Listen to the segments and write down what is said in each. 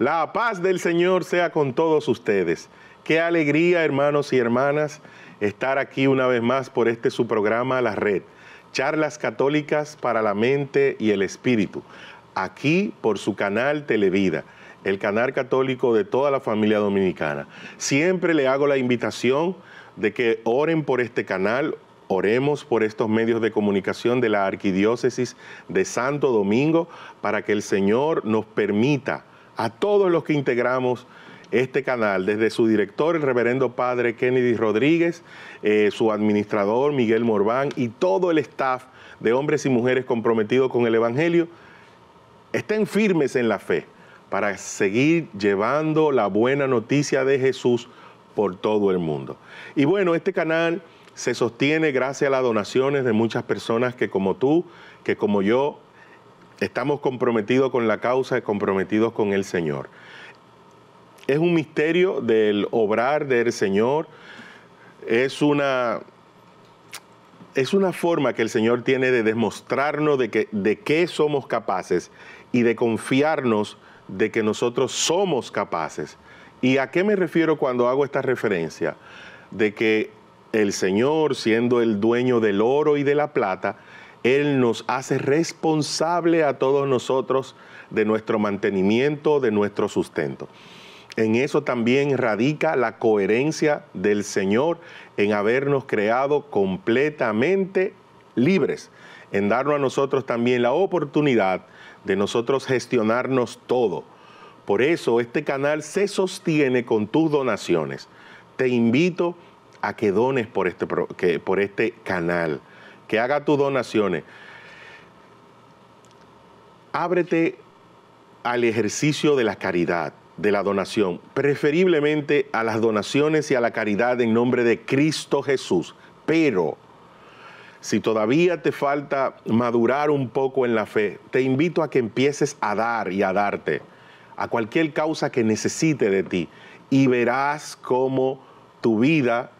La paz del Señor sea con todos ustedes. Qué alegría, hermanos y hermanas, estar aquí una vez más por este su programa La Red. Charlas católicas para la mente y el espíritu. Aquí por su canal Televida el canal católico de toda la familia dominicana. Siempre le hago la invitación de que oren por este canal, oremos por estos medios de comunicación de la Arquidiócesis de Santo Domingo para que el Señor nos permita a todos los que integramos este canal, desde su director, el reverendo padre Kennedy Rodríguez, eh, su administrador Miguel Morván y todo el staff de hombres y mujeres comprometidos con el Evangelio, estén firmes en la fe para seguir llevando la buena noticia de Jesús por todo el mundo. Y bueno, este canal se sostiene gracias a las donaciones de muchas personas que como tú, que como yo, Estamos comprometidos con la causa y comprometidos con el Señor. Es un misterio del obrar del Señor. Es una, es una forma que el Señor tiene de demostrarnos de, que, de qué somos capaces y de confiarnos de que nosotros somos capaces. ¿Y a qué me refiero cuando hago esta referencia? De que el Señor, siendo el dueño del oro y de la plata, él nos hace responsable a todos nosotros de nuestro mantenimiento, de nuestro sustento. En eso también radica la coherencia del Señor en habernos creado completamente libres, en darnos a nosotros también la oportunidad de nosotros gestionarnos todo. Por eso este canal se sostiene con tus donaciones. Te invito a que dones por este, por este canal que haga tus donaciones, ábrete al ejercicio de la caridad, de la donación, preferiblemente a las donaciones y a la caridad en nombre de Cristo Jesús. Pero si todavía te falta madurar un poco en la fe, te invito a que empieces a dar y a darte a cualquier causa que necesite de ti y verás cómo tu vida,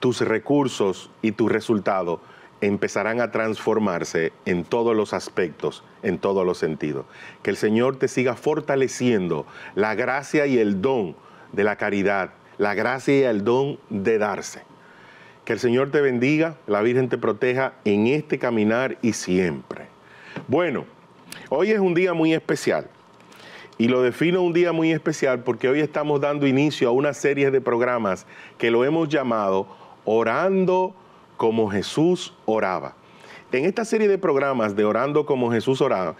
tus recursos y tus resultados empezarán a transformarse en todos los aspectos, en todos los sentidos. Que el Señor te siga fortaleciendo la gracia y el don de la caridad, la gracia y el don de darse. Que el Señor te bendiga, la Virgen te proteja en este caminar y siempre. Bueno, hoy es un día muy especial. Y lo defino un día muy especial porque hoy estamos dando inicio a una serie de programas que lo hemos llamado Orando como Jesús oraba. En esta serie de programas de Orando como Jesús oraba,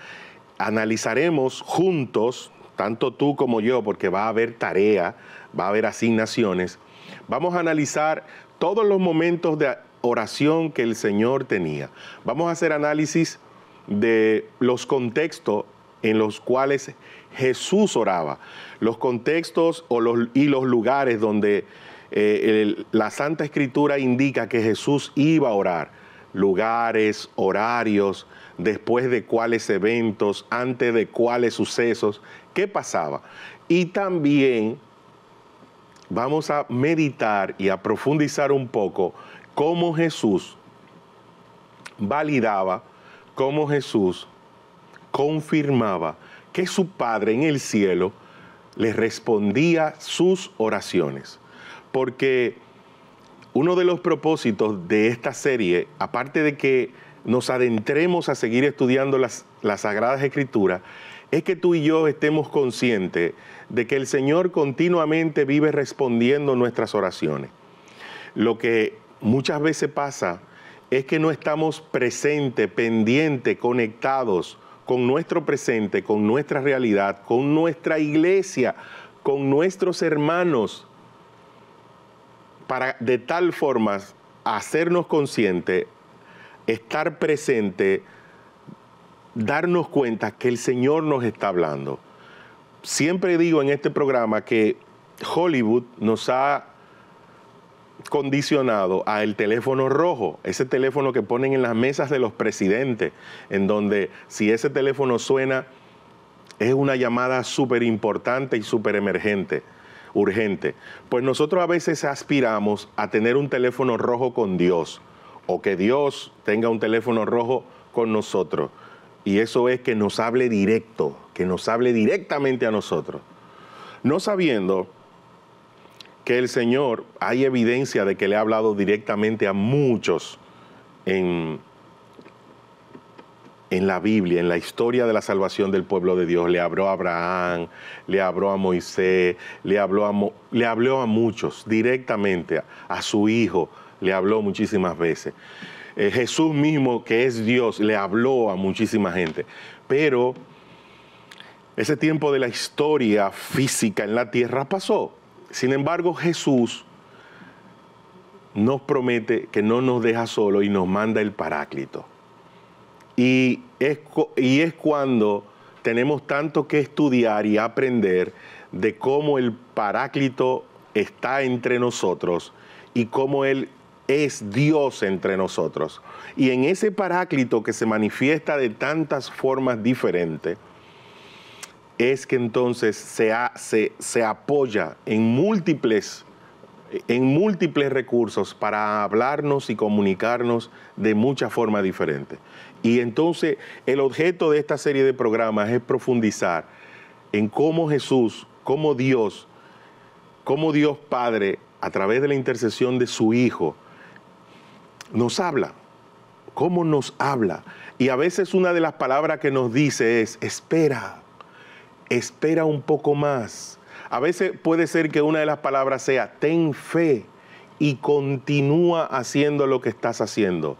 analizaremos juntos, tanto tú como yo, porque va a haber tarea, va a haber asignaciones, vamos a analizar todos los momentos de oración que el Señor tenía. Vamos a hacer análisis de los contextos en los cuales Jesús oraba, los contextos o los, y los lugares donde eh, la Santa Escritura indica que Jesús iba a orar, lugares, horarios, después de cuáles eventos, antes de cuáles sucesos, qué pasaba. Y también vamos a meditar y a profundizar un poco cómo Jesús validaba, cómo Jesús confirmaba que su Padre en el cielo le respondía sus oraciones porque uno de los propósitos de esta serie, aparte de que nos adentremos a seguir estudiando las, las Sagradas Escrituras, es que tú y yo estemos conscientes de que el Señor continuamente vive respondiendo nuestras oraciones. Lo que muchas veces pasa es que no estamos presentes, pendientes, conectados con nuestro presente, con nuestra realidad, con nuestra iglesia, con nuestros hermanos, para de tal forma hacernos conscientes, estar presente, darnos cuenta que el Señor nos está hablando. Siempre digo en este programa que Hollywood nos ha condicionado a el teléfono rojo, ese teléfono que ponen en las mesas de los presidentes, en donde si ese teléfono suena es una llamada súper importante y súper emergente urgente. Pues nosotros a veces aspiramos a tener un teléfono rojo con Dios o que Dios tenga un teléfono rojo con nosotros. Y eso es que nos hable directo, que nos hable directamente a nosotros. No sabiendo que el Señor, hay evidencia de que le ha hablado directamente a muchos en en la Biblia, en la historia de la salvación del pueblo de Dios. Le habló a Abraham, le habló a Moisés, le habló a, muchos directamente, a, su hijo, le habló muchísimas veces. Eh, Jesús mismo, que es Dios, le habló a muchísima gente. Pero ese tiempo de la historia física en la tierra pasó. Sin embargo, Jesús nos promete que no nos deja solo y nos manda el Paráclito. Y es, cuando tenemos tanto que estudiar y aprender de cómo el Paráclito está entre nosotros y cómo Él es Dios entre nosotros. Y en ese Paráclito que se manifiesta de tantas formas diferentes, es que entonces se, apoya en múltiples, en múltiples recursos para hablarnos y comunicarnos de muchas formas diferentes. Y entonces el objeto de esta serie de programas es profundizar en cómo Jesús, cómo Dios, cómo Dios Padre, a través de la intercesión de su Hijo, nos habla, cómo nos habla. Y a veces una de las palabras que nos dice es, espera, espera un poco más. A veces puede ser que una de las palabras sea, ten fe y continúa haciendo lo que estás haciendo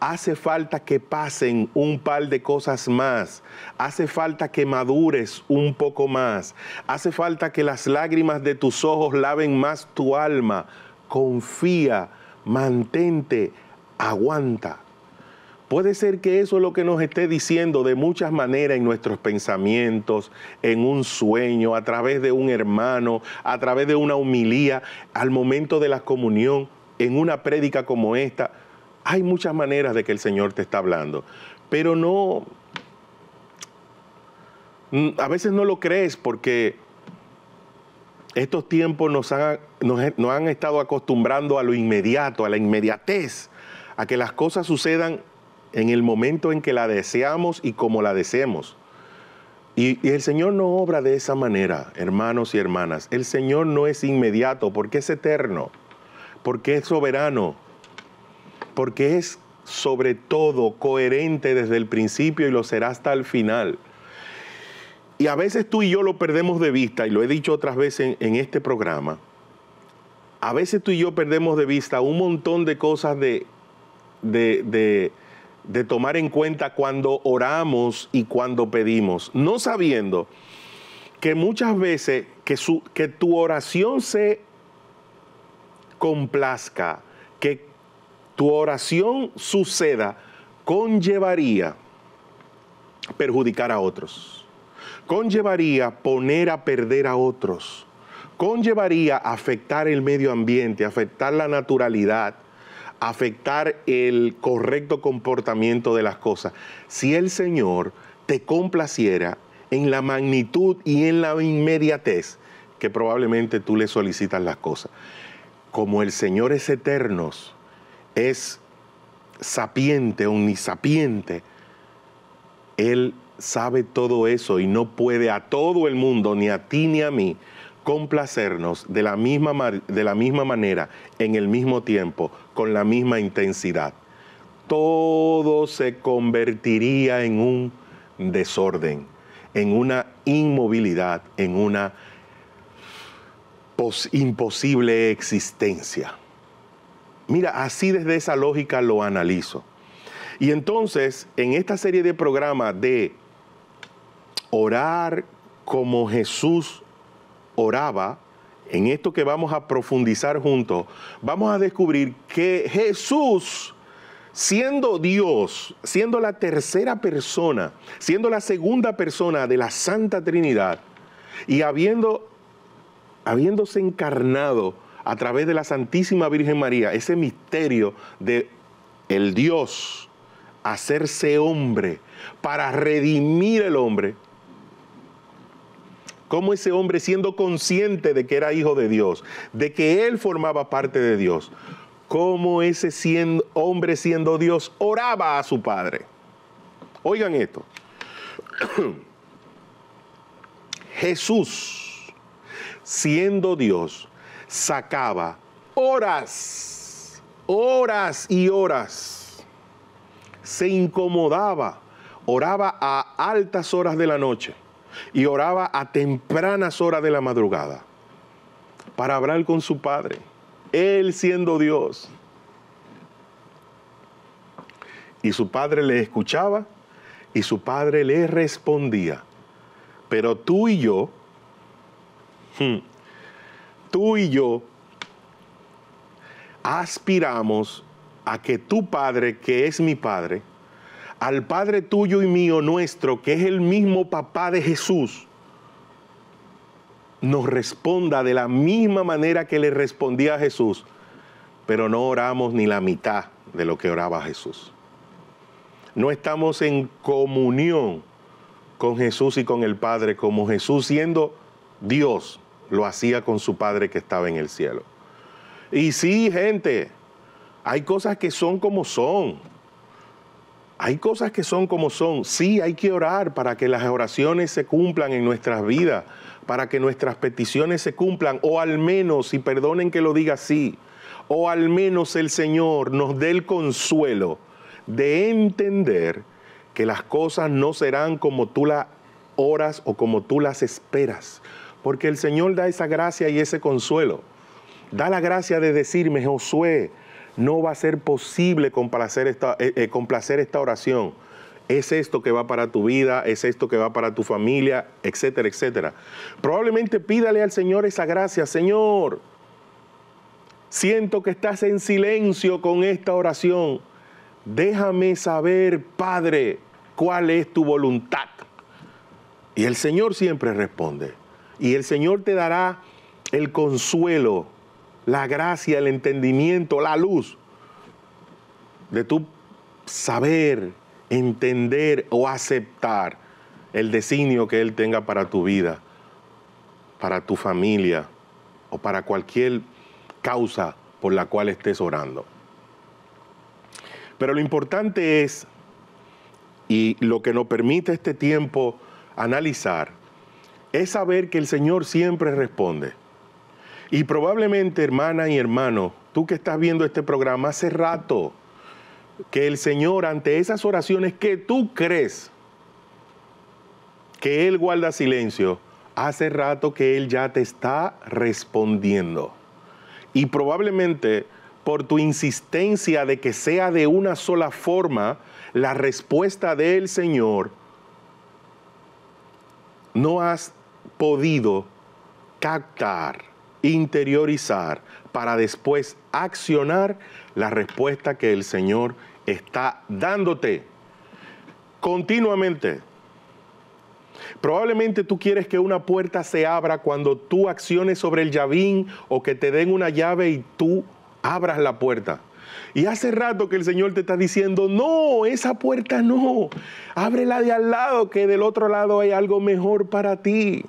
hace falta que pasen un par de cosas más, hace falta que madures un poco más, hace falta que las lágrimas de tus ojos laven más tu alma. Confía, mantente, aguanta. Puede ser que eso es lo que nos esté diciendo de muchas maneras en nuestros pensamientos, en un sueño, a través de un hermano, a través de una humilía, al momento de la comunión, en una prédica como esta hay muchas maneras de que el Señor te está hablando, pero no, mm, a veces no lo crees porque estos tiempos nos han, han estado acostumbrando a lo inmediato, a la inmediatez, a que las cosas sucedan en el momento en que la deseamos y como la deseemos. y, el Señor no obra de esa manera, hermanos y hermanas. El Señor no es inmediato porque es eterno, porque es soberano, porque es sobre todo coherente desde el principio y lo será hasta el final. Y a veces tú y yo lo perdemos de vista, y lo he dicho otras veces en, este programa, a veces tú y yo perdemos de vista un montón de cosas de, de, de, de tomar en cuenta cuando oramos y cuando pedimos, no sabiendo que muchas veces que, su, que tu oración se complazca, que tu oración suceda, conllevaría perjudicar a otros, conllevaría poner a perder a otros, conllevaría afectar el medio ambiente, afectar la naturalidad, afectar el correcto comportamiento de las cosas. Si el Señor te complaciera en la magnitud y en la inmediatez que probablemente tú le solicitas las cosas. Como el Señor es eterno, es sapiente, omnisapiente. Él sabe todo eso y no puede a todo el mundo, ni a ti ni a mí, complacernos de la misma, de la misma manera, en el mismo tiempo, con la misma intensidad. Todo se convertiría en un desorden, en una inmovilidad, en una imposible existencia. Mira, así desde esa lógica lo analizo. Y entonces, en esta serie de programas de orar como Jesús oraba, en esto que vamos a profundizar juntos, vamos a descubrir que Jesús, siendo Dios, siendo la tercera persona, siendo la segunda persona de la Santa Trinidad, y habiendo, habiéndose encarnado, a través de la Santísima Virgen María, ese misterio de el Dios hacerse hombre para redimir el hombre. Cómo ese hombre siendo consciente de que era hijo de Dios, de que él formaba parte de Dios, cómo ese hombre siendo Dios oraba a su Padre. Oigan esto. Jesús, siendo Dios, sacaba horas, horas y horas. Se incomodaba, oraba a altas horas de la noche y oraba a tempranas horas de la madrugada para hablar con su padre, él siendo Dios. Y su padre le escuchaba y su padre le respondía. Pero tú y yo hmm, tú y yo aspiramos a que tu Padre, que es mi Padre, al Padre tuyo y mío nuestro, que es el mismo papá de Jesús, nos responda de la misma manera que le respondía a Jesús, pero no oramos ni la mitad de lo que oraba Jesús. No estamos en comunión con Jesús y con el Padre como Jesús siendo Dios lo hacía con su Padre que estaba en el cielo. Y sí, gente, hay cosas que son como son. Hay cosas que son como son. Sí, hay que orar para que las oraciones se cumplan en nuestras vidas, para que nuestras peticiones se cumplan, o al menos, y perdonen que lo diga así, o al menos el Señor nos dé el consuelo de entender que las cosas no serán como tú las oras o como tú las esperas, porque el Señor da esa gracia y ese consuelo. Da la gracia de decirme, Josué, no va a ser posible complacer esta, eh, eh, esta oración. Es esto que va para tu vida, es esto que va para tu familia, etcétera, etcétera. Probablemente pídale al Señor esa gracia, Señor. Siento que estás en silencio con esta oración. Déjame saber, Padre, cuál es tu voluntad. Y el Señor siempre responde. Y el Señor te dará el consuelo, la gracia, el entendimiento, la luz de tu saber, entender o aceptar el designio que Él tenga para tu vida, para tu familia o para cualquier causa por la cual estés orando. Pero lo importante es, y lo que nos permite este tiempo analizar, es saber que el Señor siempre responde. Y probablemente, hermana y hermano, tú que estás viendo este programa hace rato, que el Señor ante esas oraciones que tú crees que Él guarda silencio, hace rato que Él ya te está respondiendo. Y probablemente por tu insistencia de que sea de una sola forma, la respuesta del Señor, no has podido captar, interiorizar, para después accionar la respuesta que el Señor está dándote continuamente. Probablemente tú quieres que una puerta se abra cuando tú acciones sobre el llavín o que te den una llave y tú abras la puerta. Y hace rato que el Señor te está diciendo, no, esa puerta no, ábrela de al lado, que del otro lado hay algo mejor para ti.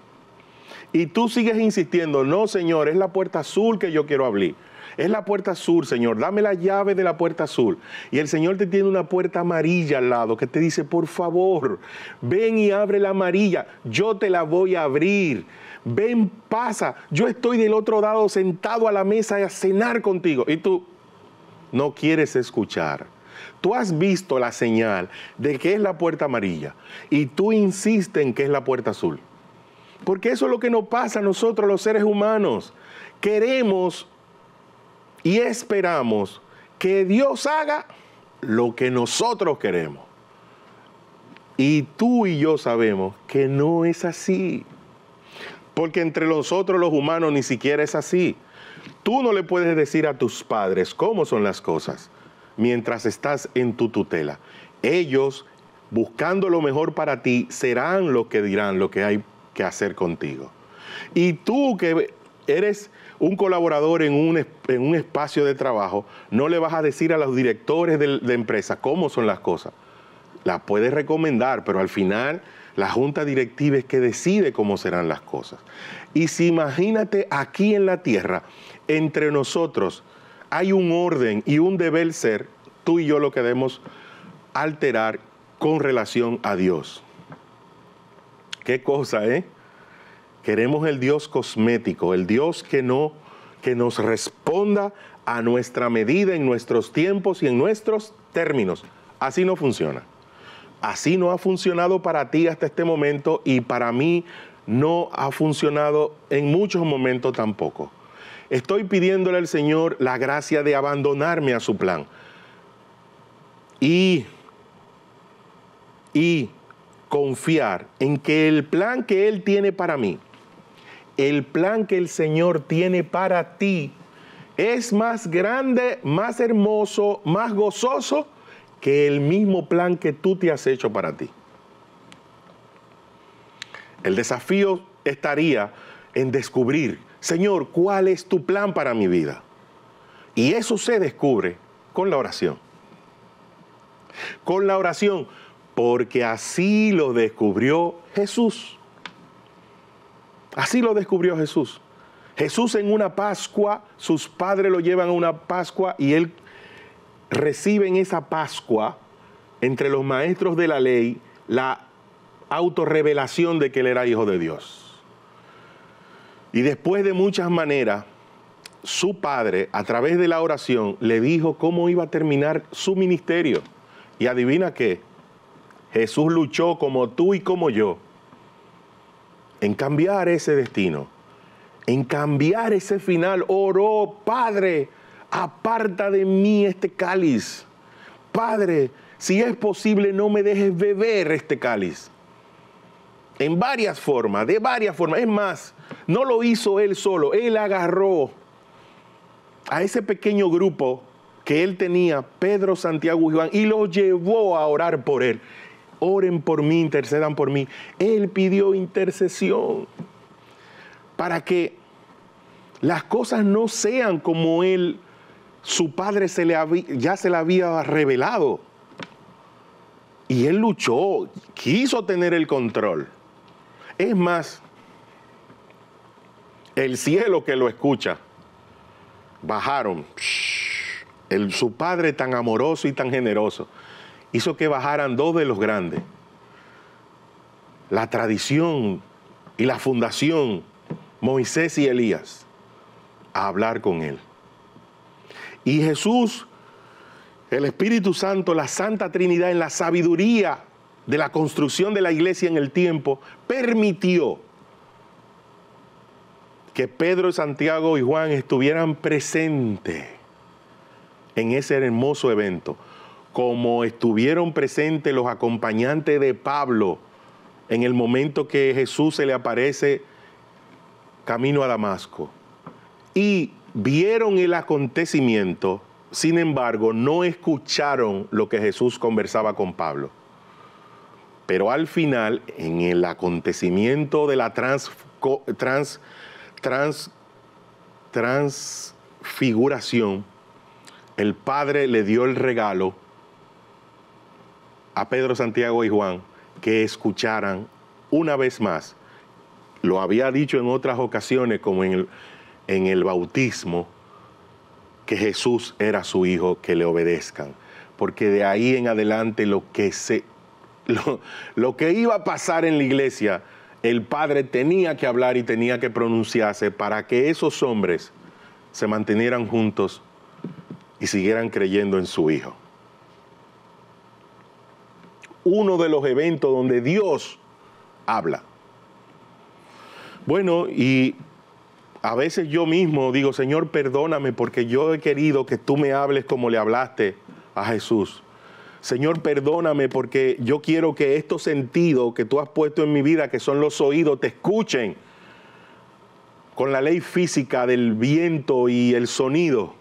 Y tú sigues insistiendo, no, Señor, es la puerta azul que yo quiero abrir. Es la puerta azul, Señor. Dame la llave de la puerta azul. Y el Señor te tiene una puerta amarilla al lado que te dice, por favor, ven y abre la amarilla. Yo te la voy a abrir. Ven, pasa. Yo estoy del otro lado sentado a la mesa a cenar contigo. Y tú no quieres escuchar. Tú has visto la señal de que es la puerta amarilla y tú insistes en que es la puerta azul. Porque eso es lo que nos pasa a nosotros los seres humanos. Queremos y esperamos que Dios haga lo que nosotros queremos. Y tú y yo sabemos que no es así. Porque entre nosotros los humanos ni siquiera es así. Tú no le puedes decir a tus padres cómo son las cosas mientras estás en tu tutela. Ellos, buscando lo mejor para ti, serán los que dirán lo que hay que hacer contigo. Y tú que eres un colaborador en un, espacio de trabajo, no le vas a decir a los directores de, empresa cómo son las cosas. Las puedes recomendar, pero al final la junta directiva es que decide cómo serán las cosas. Y si imagínate aquí en la tierra, entre nosotros hay un orden y un deber ser, tú y yo lo queremos alterar con relación a Dios. Qué cosa, ¿eh? Queremos el Dios cosmético, el Dios que no que nos responda a nuestra medida, en nuestros tiempos y en nuestros términos. Así no funciona. Así no ha funcionado para ti hasta este momento y para mí no ha funcionado en muchos momentos tampoco. Estoy pidiéndole al Señor la gracia de abandonarme a su plan. Y, y confiar en que el plan que Él tiene para mí, el plan que el Señor tiene para ti, es más grande, más hermoso, más gozoso que el mismo plan que tú te has hecho para ti. El desafío estaría en descubrir, Señor, ¿cuál es tu plan para mi vida? Y eso se descubre con la oración. Con la oración porque así lo descubrió Jesús. Así lo descubrió Jesús. Jesús en una Pascua, sus padres lo llevan a una Pascua y él recibe en esa Pascua, entre los maestros de la ley, la autorrevelación de que él era hijo de Dios. Y después de muchas maneras, su padre, a través de la oración, le dijo cómo iba a terminar su ministerio. Y adivina qué, Jesús luchó como tú y como yo en cambiar ese destino, en cambiar ese final. Oró, Padre, aparta de mí este cáliz. Padre, si es posible, no me dejes beber este cáliz. En varias formas, de varias formas. Es más, no lo hizo él solo, él agarró a ese pequeño grupo que él tenía, Pedro, Santiago y Juan, y los llevó a orar por él oren por mí, intercedan por mí. Él pidió intercesión para que las cosas no sean como él, su padre se le ya se le había revelado. Y él luchó, quiso tener el control. Es más, el cielo que lo escucha, bajaron. el, su padre tan amoroso y tan generoso hizo que bajaran dos de los grandes. La tradición y la fundación, Moisés y Elías, a hablar con él. Y Jesús, el Espíritu Santo, la Santa Trinidad en la sabiduría de la construcción de la iglesia en el tiempo, permitió que Pedro, Santiago y Juan estuvieran presentes en ese hermoso evento como estuvieron presentes los acompañantes de Pablo en el momento que Jesús se le aparece camino a Damasco. Y vieron el acontecimiento, sin embargo, no escucharon lo que Jesús conversaba con Pablo. Pero al final, en el acontecimiento de la transfiguración, el Padre le dio el regalo a Pedro, Santiago y Juan que escucharan una vez más, lo había dicho en otras ocasiones como en el, bautismo, que Jesús era su hijo, que le obedezcan. Porque de ahí en adelante lo que, se, lo, lo que iba a pasar en la iglesia, el Padre tenía que hablar y tenía que pronunciarse para que esos hombres se mantuvieran juntos y siguieran creyendo en su Hijo uno de los eventos donde Dios habla. Bueno, y a veces yo mismo digo, Señor, perdóname porque yo he querido que tú me hables como le hablaste a Jesús. Señor, perdóname porque yo quiero que estos sentidos que tú has puesto en mi vida, que son los oídos, te escuchen con la ley física del viento y el sonido.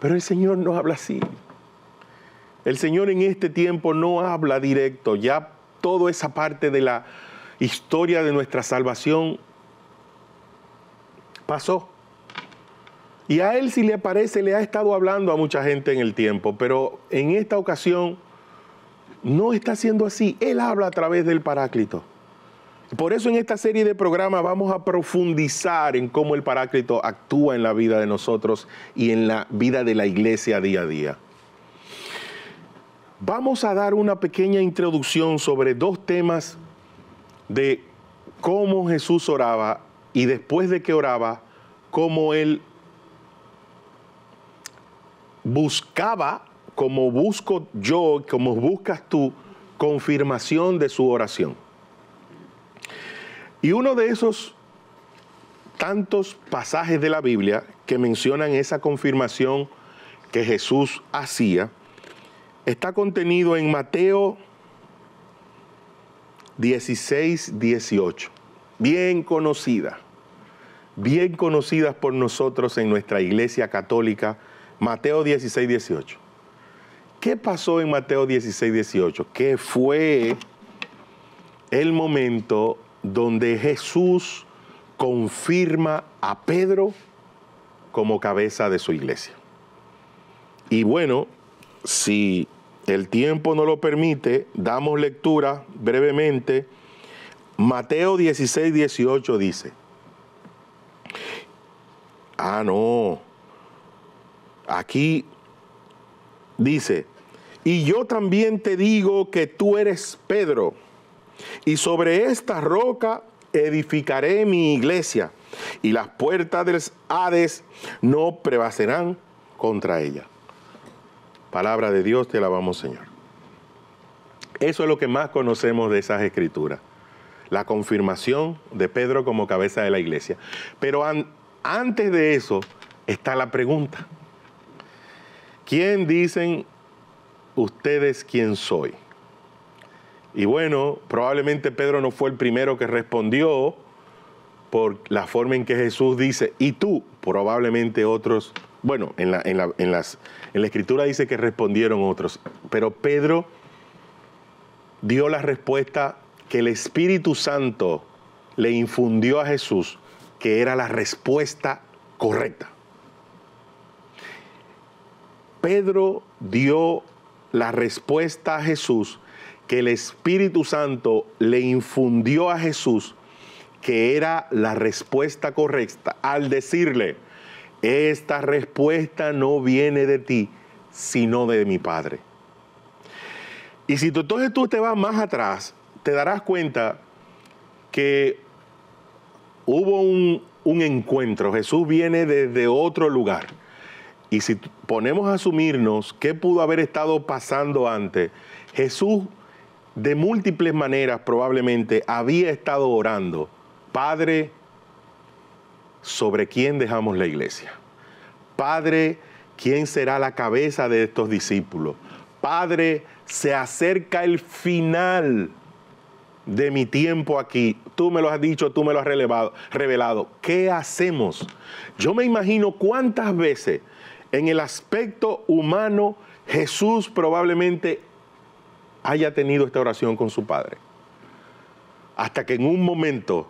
Pero el Señor no habla así. El Señor en este tiempo no habla directo, ya toda esa parte de la historia de nuestra salvación pasó. Y a él, si le parece, le ha estado hablando a mucha gente en el tiempo, pero en esta ocasión no está siendo así. Él habla a través del Paráclito. Por eso en esta serie de programas vamos a profundizar en cómo el Paráclito actúa en la vida de nosotros y en la vida de la iglesia día a día. Vamos a dar una pequeña introducción sobre dos temas de cómo Jesús oraba y después de que oraba, cómo él buscaba, como busco yo, como buscas tú, confirmación de su oración. Y uno de esos tantos pasajes de la Biblia que mencionan esa confirmación que Jesús hacía, está contenido en Mateo 16, 18, bien conocida, bien conocidas por nosotros en nuestra iglesia católica, Mateo 16, 18. ¿Qué pasó en Mateo 16, 18? Que fue el momento donde Jesús confirma a Pedro como cabeza de su iglesia. Y bueno, si el tiempo no lo permite, damos lectura brevemente. Mateo 16, 18 dice, ah, no, aquí dice, y yo también te digo que tú eres Pedro, y sobre esta roca edificaré mi iglesia, y las puertas del Hades no prevacerán contra ella. Palabra de Dios, te alabamos Señor. Eso es lo que más conocemos de esas escrituras, la confirmación de Pedro como cabeza de la iglesia. Pero antes de eso está la pregunta. ¿Quién dicen ustedes quién soy? Y bueno, probablemente Pedro no fue el primero que respondió por la forma en que Jesús dice, y tú, probablemente otros, bueno, en las en la escritura dice que respondieron otros, pero Pedro dio la respuesta que el Espíritu Santo le infundió a Jesús, que era la respuesta correcta. Pedro dio la respuesta a Jesús que el Espíritu Santo le infundió a Jesús, que era la respuesta correcta, al decirle, esta respuesta no viene de ti, sino de mi Padre. Y si tú, entonces tú te vas más atrás, te darás cuenta que hubo un, encuentro, Jesús viene desde otro lugar. Y si ponemos a asumirnos qué pudo haber estado pasando antes, Jesús de múltiples maneras probablemente había estado orando, Padre, sobre quién dejamos la iglesia. Padre, ¿quién será la cabeza de estos discípulos? Padre, se acerca el final de mi tiempo aquí. Tú me lo has dicho, tú me lo has revelado. ¿Qué hacemos? Yo me imagino cuántas veces en el aspecto humano Jesús probablemente haya tenido esta oración con su Padre. Hasta que en un momento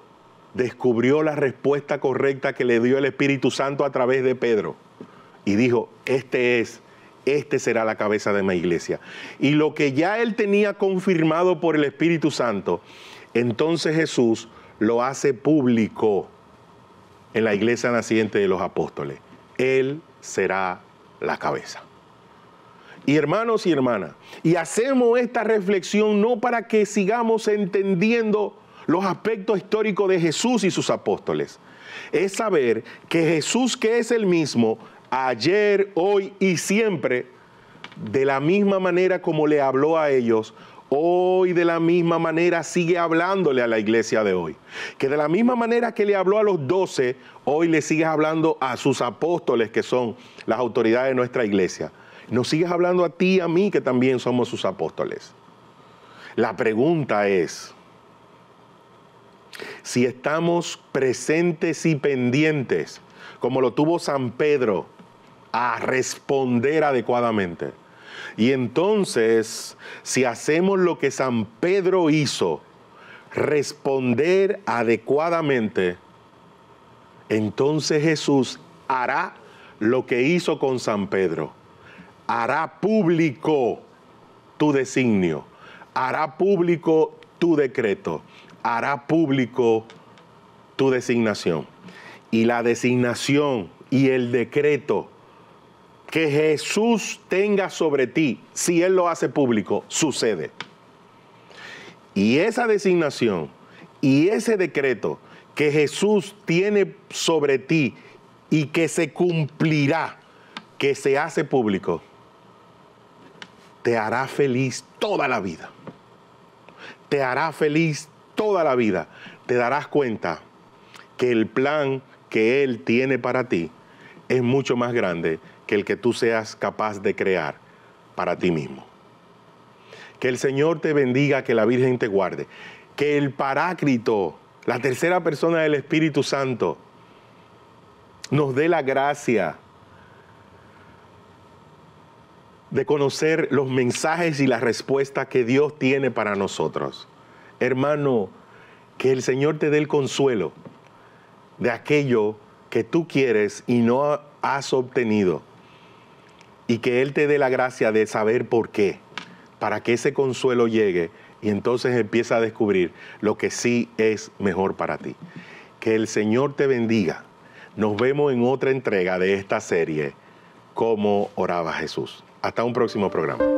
descubrió la respuesta correcta que le dio el Espíritu Santo a través de Pedro y dijo, este es, este será la cabeza de mi iglesia. Y lo que ya él tenía confirmado por el Espíritu Santo, entonces Jesús lo hace público en la iglesia naciente de los apóstoles. Él será la cabeza. Y hermanos y hermanas, y hacemos esta reflexión no para que sigamos entendiendo los aspectos históricos de Jesús y sus apóstoles. Es saber que Jesús que es el mismo ayer, hoy y siempre, de la misma manera como le habló a ellos, hoy de la misma manera sigue hablándole a la iglesia de hoy. Que de la misma manera que le habló a los doce, hoy le sigues hablando a sus apóstoles que son las autoridades de nuestra iglesia. Nos sigues hablando a ti y a mí que también somos sus apóstoles. La pregunta es, si estamos presentes y pendientes, como lo tuvo San Pedro, a responder adecuadamente. Y entonces, si hacemos lo que San Pedro hizo, responder adecuadamente, entonces Jesús hará lo que hizo con San Pedro. Hará público tu designio, hará público tu decreto hará público tu designación. Y la designación y el decreto que Jesús tenga sobre ti, si Él lo hace público, sucede. Y esa designación y ese decreto que Jesús tiene sobre ti y que se cumplirá, que se hace público, te hará feliz toda la vida. Te hará feliz toda la vida, te darás cuenta que el plan que Él tiene para ti es mucho más grande que el que tú seas capaz de crear para ti mismo. Que el Señor te bendiga, que la Virgen te guarde. Que el parácrito, la tercera persona del Espíritu Santo, nos dé la gracia de conocer los mensajes y las respuestas que Dios tiene para nosotros hermano, que el Señor te dé el consuelo de aquello que tú quieres y no has obtenido. Y que Él te dé la gracia de saber por qué, para que ese consuelo llegue y entonces empieza a descubrir lo que sí es mejor para ti. Que el Señor te bendiga. Nos vemos en otra entrega de esta serie, Cómo oraba Jesús. Hasta un próximo programa.